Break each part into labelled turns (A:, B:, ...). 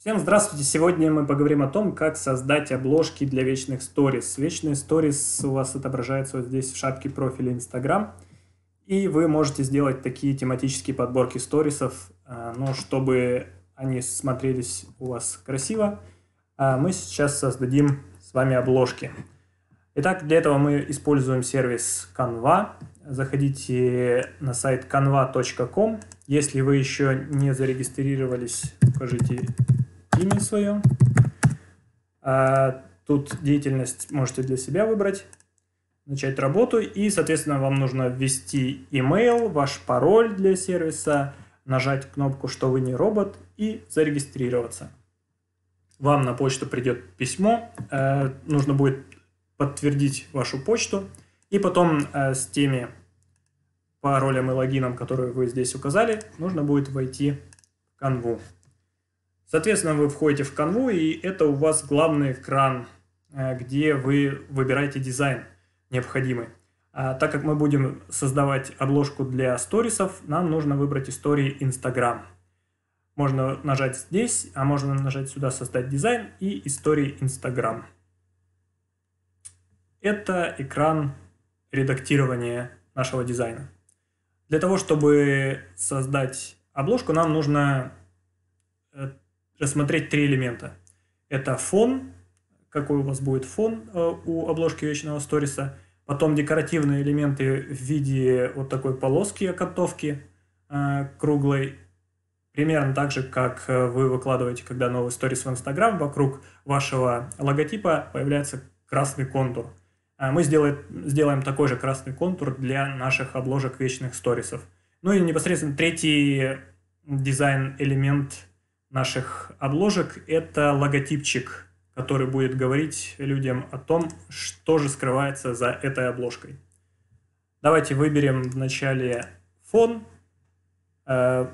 A: Всем здравствуйте! Сегодня мы поговорим о том, как создать обложки для вечных сторис. Вечные сторис у вас отображаются вот здесь в шапке профиля Instagram. И вы можете сделать такие тематические подборки сторисов, а, но ну, чтобы они смотрелись у вас красиво, а мы сейчас создадим с вами обложки. Итак, для этого мы используем сервис Canva. Заходите на сайт canva.com. Если вы еще не зарегистрировались, укажите имя свое. А тут деятельность можете для себя выбрать, начать работу, и, соответственно, вам нужно ввести email, ваш пароль для сервиса, нажать кнопку «Что вы не робот» и зарегистрироваться. Вам на почту придет письмо, э, нужно будет подтвердить вашу почту, и потом э, с теми паролем и логином, которые вы здесь указали, нужно будет войти в канву. Соответственно, вы входите в канву, и это у вас главный экран, э, где вы выбираете дизайн необходимый. А, так как мы будем создавать обложку для сторисов, нам нужно выбрать истории Instagram. Можно нажать здесь, а можно нажать сюда «Создать дизайн» и «Истории Instagram». Это экран редактирования нашего дизайна. Для того, чтобы создать обложку, нам нужно э, рассмотреть три элемента. Это фон, какой у вас будет фон э, у обложки вечного сториса, потом декоративные элементы в виде вот такой полоски окантовки э, круглой, примерно так же, как э, вы выкладываете, когда новый сторис в Инстаграм, вокруг вашего логотипа появляется красный контур. Мы сделаем, сделаем такой же красный контур для наших обложек вечных сторисов. Ну и непосредственно третий дизайн-элемент наших обложек, это логотипчик, который будет говорить людям о том, что же скрывается за этой обложкой. Давайте выберем вначале фон, э,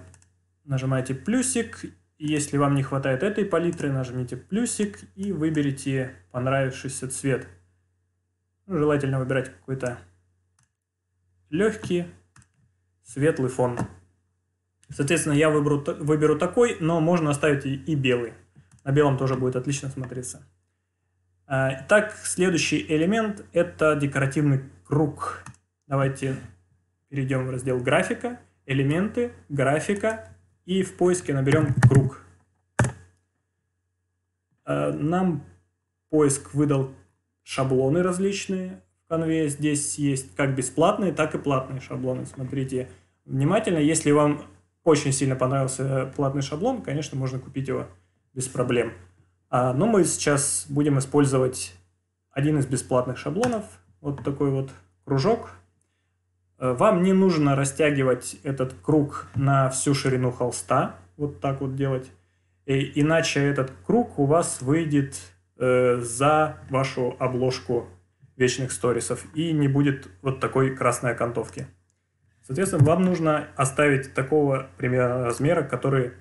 A: нажимаете плюсик, если вам не хватает этой палитры, нажмите плюсик и выберите понравившийся цвет. Ну, желательно выбирать какой-то легкий, светлый фон. Соответственно, я выберу, выберу такой, но можно оставить и, и белый. На белом тоже будет отлично смотреться. А, итак, следующий элемент – это декоративный круг. Давайте перейдем в раздел «Графика», «Элементы», «Графика» и в поиске наберем «Круг». А, нам поиск выдал шаблоны различные в конве. Здесь есть как бесплатные, так и платные шаблоны. Смотрите внимательно. Если вам очень сильно понравился платный шаблон, конечно, можно купить его без проблем. А, но мы сейчас будем использовать один из бесплатных шаблонов, вот такой вот кружок. Э, вам не нужно растягивать этот круг на всю ширину холста, вот так вот делать. И, иначе этот круг у вас выйдет э, за вашу обложку вечных сторисов и не будет вот такой красной окантовки. Соответственно, вам нужно оставить такого примерно размера, который,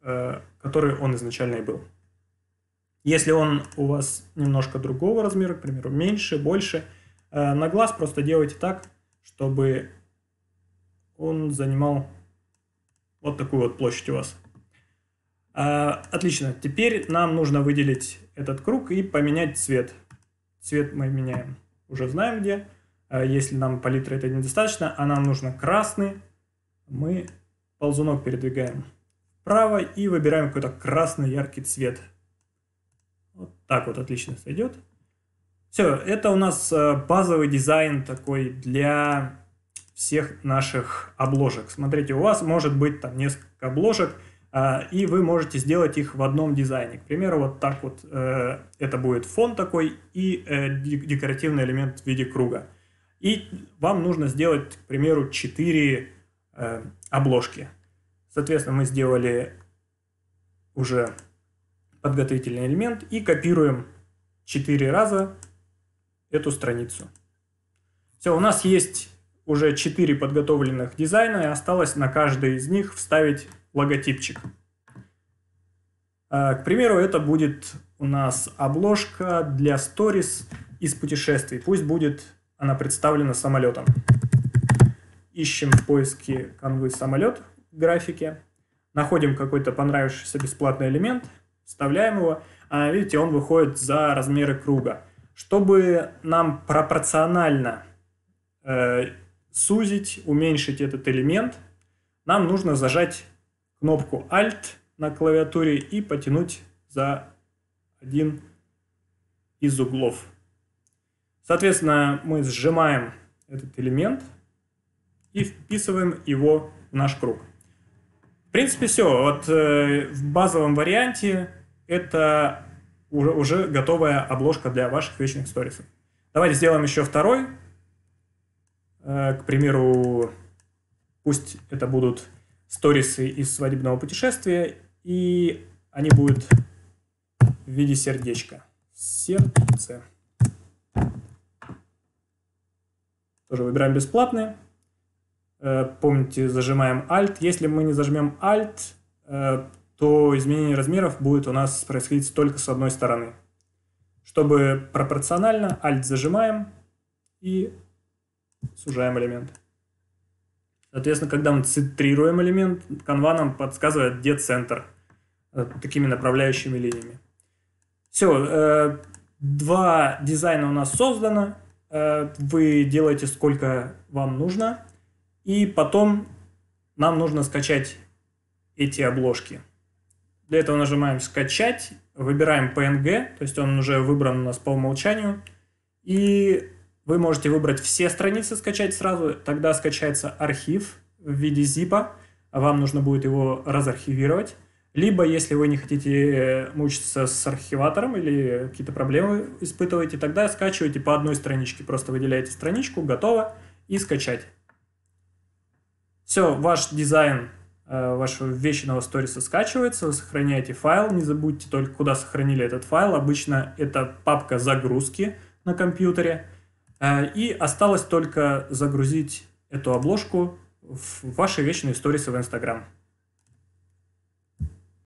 A: э, который он изначально и был. Если он у вас немножко другого размера, к примеру, меньше, больше, э, на глаз просто делайте так, чтобы он занимал вот такую вот площадь у вас. Э, отлично, теперь нам нужно выделить этот круг и поменять цвет. Цвет мы меняем, уже знаем где. А если нам палитра это недостаточно, а нам нужно красный, мы ползунок передвигаем вправо и выбираем какой-то красный яркий цвет. Вот так вот отлично сойдет. Все, это у нас э, базовый дизайн такой для всех наших обложек. Смотрите, у вас может быть там несколько обложек, а, и вы можете сделать их в одном дизайне. К примеру, вот так вот э, это будет фон такой и э, декоративный элемент в виде круга. И вам нужно сделать, к примеру, 4 э, обложки. Соответственно, мы сделали уже подготовительный элемент и копируем 4 раза эту страницу. Все, у нас есть уже 4 подготовленных дизайна, и осталось на каждый из них вставить логотипчик. Э, к примеру, это будет у нас обложка для сторис из путешествий. Пусть будет она представлена самолетом. Ищем в поиске конвы самолет в графике. Находим какой-то понравившийся бесплатный элемент, вставляем его. А, видите, он выходит за размеры круга. Чтобы нам пропорционально э, сузить, уменьшить этот элемент, нам нужно зажать кнопку Alt на клавиатуре и потянуть за один из углов Соответственно, мы сжимаем этот элемент и вписываем его в наш круг. В принципе, все. Вот э, в базовом варианте это уже, уже готовая обложка для ваших вечных сторисов. Давайте сделаем еще второй. Э, к примеру, пусть это будут сторисы из свадебного путешествия, и они будут в виде сердечка. Сердце. Тоже выбираем бесплатные, э, Помните, зажимаем Alt. Если мы не зажмем Alt, э, то изменение размеров будет у нас происходить только с одной стороны. Чтобы пропорционально, Alt зажимаем и сужаем элемент. Соответственно, когда мы центрируем элемент, канва нам подсказывает, где центр э, такими направляющими линиями. Все, два дизайна у нас создано. Э, вы делаете сколько вам нужно, и потом нам нужно скачать эти обложки. Для этого нажимаем «Скачать», выбираем PNG, то есть он уже выбран у нас по умолчанию, и вы можете выбрать все страницы скачать сразу, тогда скачается архив в виде зипа, а вам нужно будет его разархивировать. Либо, если вы не хотите э, мучиться с архиватором или какие-то проблемы испытываете, тогда скачивайте по одной страничке. Просто выделяете страничку, готово, и скачать. Все, ваш дизайн э, вашего вечного сториса скачивается, вы сохраняете файл, не забудьте только, куда сохранили этот файл. Обычно это папка загрузки на компьютере. Э, и осталось только загрузить эту обложку в ваши вечные сторисы в Инстаграм.